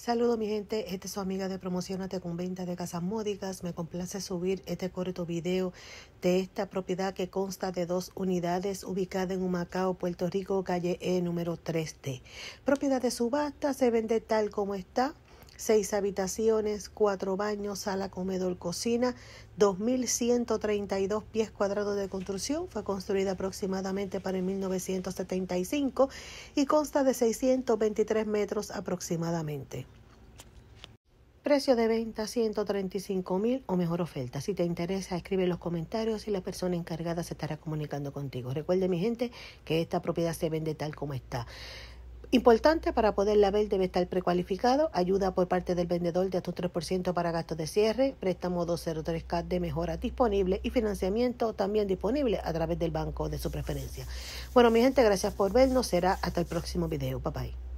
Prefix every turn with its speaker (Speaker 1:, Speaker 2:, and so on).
Speaker 1: Saludos mi gente, este es su amiga de Promocionate con Venta de Casas Módicas. Me complace subir este corto video de esta propiedad que consta de dos unidades ubicada en Humacao, Puerto Rico, calle E número 3D. Propiedad de subasta, se vende tal como está seis habitaciones, cuatro baños, sala, comedor, cocina, 2.132 pies cuadrados de construcción, fue construida aproximadamente para el 1975 y consta de 623 metros aproximadamente. Precio de venta 135 mil o mejor oferta. Si te interesa, escribe en los comentarios y la persona encargada se estará comunicando contigo. Recuerde, mi gente, que esta propiedad se vende tal como está. Importante para poder ver debe estar precualificado, ayuda por parte del vendedor de hasta un 3% para gastos de cierre, préstamo 203K de mejora disponible y financiamiento también disponible a través del banco de su preferencia. Bueno, mi gente, gracias por vernos. Será hasta el próximo video. Bye bye.